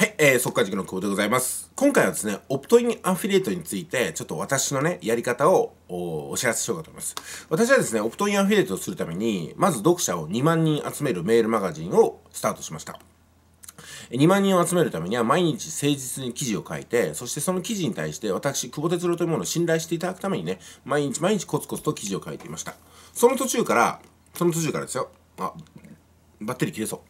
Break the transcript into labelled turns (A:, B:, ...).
A: はい、えー、速稼塾の久保でございます。今回はですね、オプトインアフィリエイトについて、ちょっと私のね、やり方をお知らせしようかと思います。私はですね、オプトインアフィリエイトをするために、まず読者を2万人集めるメールマガジンをスタートしました。2万人を集めるためには毎日誠実に記事を書いて、そしてその記事に対して私、久保哲郎というものを信頼していただくためにね、毎日毎日コツコツと記事を書いていました。その途中から、その途中からですよ。あ、バッテリー切れそう。